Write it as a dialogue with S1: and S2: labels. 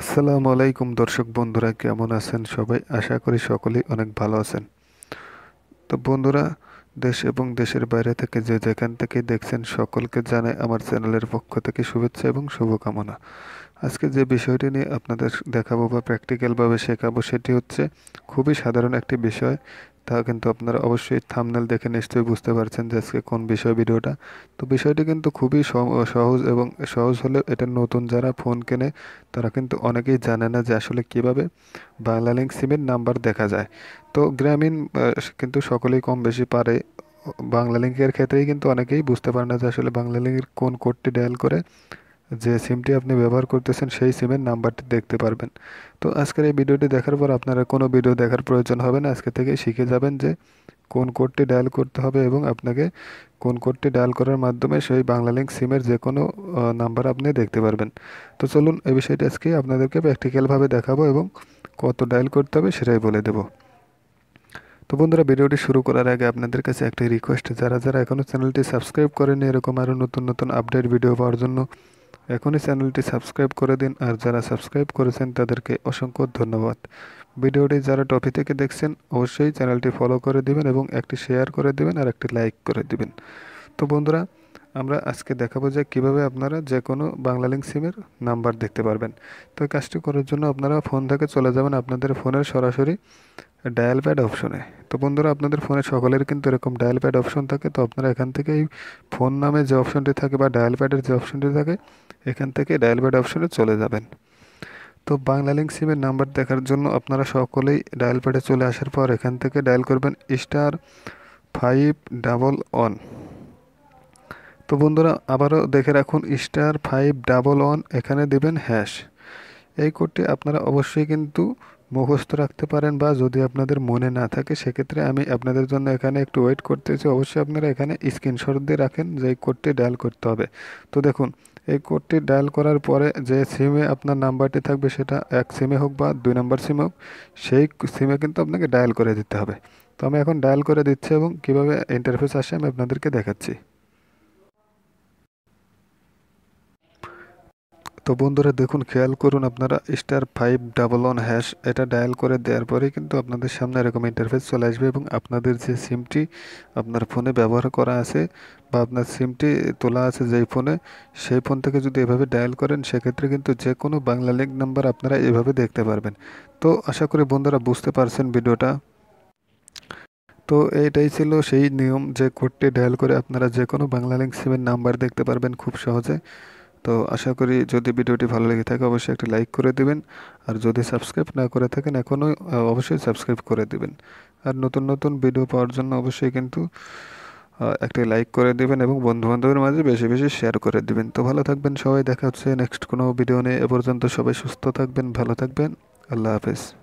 S1: আসসালামু আলাইকুম দর্শক বন্ধুরা কেমন আছেন সবাই আশা করি সকলেই অনেক ভালো আছেন তো বন্ধুরা দেশ এবং দেশের বাইরে থেকে যে যেখান থেকে দেখছেন সকলকে জানাই আমার চ্যানেলের পক্ষ থেকে শুভেচ্ছা এবং শুভকামনা আজকে যে বিষয়টি নিয়ে আপনাদের দেখাবো বা প্র্যাকটিক্যালভাবে শেখাবো সেটি হচ্ছে খুবই সাধারণ একটি বিষয় তা কিন্তু আপনারা অবশ্যই থামনেল দেখে নিশ্চয়ই বুঝতে পারছেন যে আজকে কোন বিষয় ভিডিওটা তো বিষয়টি কিন্তু খুবই সহজ এবং সহজ হলে এটা নতুন যারা ফোন কেনে তারা কিন্তু অনেকেই জানে না যে আসলে কীভাবে লিঙ্ক সিমের নাম্বার দেখা যায় তো গ্রামীণ কিন্তু সকলেই কম বেশি পারে বাংলা লিঙ্কের ক্ষেত্রেই কিন্তু অনেকেই বুঝতে পারে না যে আসলে বাংলা লিঙ্কের কোন কোডটি ডায়াল করে যে সিমটি আপনি ব্যবহার করতেছেন সেই সিমের নাম্বারটি দেখতে পারবেন তো আজকের এই ভিডিওটি দেখার পর আপনারা কোনো ভিডিও দেখার প্রয়োজন হবে না আজকে থেকে শিখে যাবেন যে কোন কোডটি ডায়াল করতে হবে এবং আপনাকে কোন কোডটি ডায়াল করার মাধ্যমে সেই লিঙ্ক সিমের যে কোনো নাম্বার আপনি দেখতে পারবেন তো চলুন এই বিষয়টি আজকে আপনাদেরকে প্র্যাকটিক্যালভাবে দেখাবো এবং কত ডায়াল করতে হবে সেটাই বলে দেব তো বন্ধুরা ভিডিওটি শুরু করার আগে আপনাদের কাছে একটি রিকোয়েস্ট যারা যারা এখনও চ্যানেলটি সাবস্ক্রাইব করেনি এরকম আরও নতুন নতুন আপডেট ভিডিও পাওয়ার জন্য এখনই চ্যানেলটি সাবস্ক্রাইব করে দিন আর যারা সাবস্ক্রাইব করেছেন তাদেরকে অসংখ্য ধন্যবাদ ভিডিওটি যারা টপি থেকে দেখছেন অবশ্যই চ্যানেলটি ফলো করে দিবেন এবং একটি শেয়ার করে দিবেন আর একটি লাইক করে দিবেন তো বন্ধুরা আমরা আজকে দেখাবো যে কিভাবে আপনারা যে কোনো বাংলা লিঙ্ক সিমের নাম্বার দেখতে পারবেন তো এই কাজটি করার জন্য আপনারা ফোন থেকে চলে যাবেন আপনাদের ফোনের সরাসরি ডায়াল প্যাড অপশনে তো বন্ধুরা আপনাদের ফোনে সকলের কিন্তু এরকম ডায়াল প্যাড অপশন থাকে তো আপনারা এখান থেকে এই ফোন নামে যে অপশনটি থাকে বা ডায়াল প্যাডের যে অপশনটি থাকে এখান থেকে ডায়াল প্যাড অপশনে চলে যাবেন তো বাংলা লিঙ্ক সিমের নাম্বার দেখার জন্য আপনারা সকলেই ডায়াল প্যাডে চলে আসার পর এখান থেকে ডায়াল করবেন স্টার ফাইভ ডাবল ওয়ান তো বন্ধুরা আবারও দেখে রাখুন স্টার ফাইভ ডাবল ওয়ান এখানে দেবেন হ্যাশ এই কোডটি আপনারা অবশ্যই কিন্তু মুখস্থ রাখতে পারেন বা যদি আপনাদের মনে না থাকে সেক্ষেত্রে আমি আপনাদের জন্য এখানে একটু ওয়েট করতেছি অবশ্যই আপনারা এখানে স্ক্রিনশট দিয়ে রাখেন যে এই কোডটি ডায়াল করতে হবে তো দেখুন এই কোডটি ডায়াল করার পরে যে সিমে আপনার নাম্বারটি থাকবে সেটা এক সিমে হোক বা দুই নাম্বার সিম হোক সেই সিমে কিন্তু আপনাকে ডায়াল করে দিতে হবে তো আমি এখন ডায়াল করে দিচ্ছি এবং কীভাবে ইন্টারফেস আসে আমি আপনাদেরকে দেখাচ্ছি তো বন্ধুরা দেখুন খেয়াল করুন আপনারা star five double one hash এটা ডায়াল করে দেওয়ার পরে কিন্তু আপনাদের সামনে এরকম ইন্টারফেস চলে আসবে এবং আপনাদের যে সিমটি আপনার ফোনে ব্যবহার করা আছে বা আপনার সিমটি তোলা আছে যেই ফোনে সেই ফোন থেকে যদি এভাবে ডায়াল করেন সেক্ষেত্রে কিন্তু যে কোনো বাংলা লিঙ্ক নাম্বার আপনারা এভাবে দেখতে পারবেন তো আশা করি বন্ধুরা বুঝতে পারছেন ভিডিওটা তো এইটাই ছিল সেই নিয়ম যে কোডটি ডায়াল করে আপনারা যে কোনো বাংলা লিঙ্ক সিমের নাম্বার দেখতে পারবেন খুব সহজে তো আশা করি যদি ভিডিওটি ভালো লেগে থাকে অবশ্যই একটি লাইক করে দিবেন আর যদি সাবস্ক্রাইব না করে থাকেন এখনও অবশ্যই সাবস্ক্রাইব করে দিবেন আর নতুন নতুন ভিডিও পাওয়ার জন্য অবশ্যই কিন্তু একটি লাইক করে দিবেন এবং বন্ধুবান্ধবের মাঝে বেশি বেশি শেয়ার করে দিবেন তো ভালো থাকবেন সবাই দেখা হচ্ছে নেক্সট কোনো ভিডিও নিয়ে এ পর্যন্ত সবাই সুস্থ থাকবেন ভালো থাকবেন আল্লাহ হাফেজ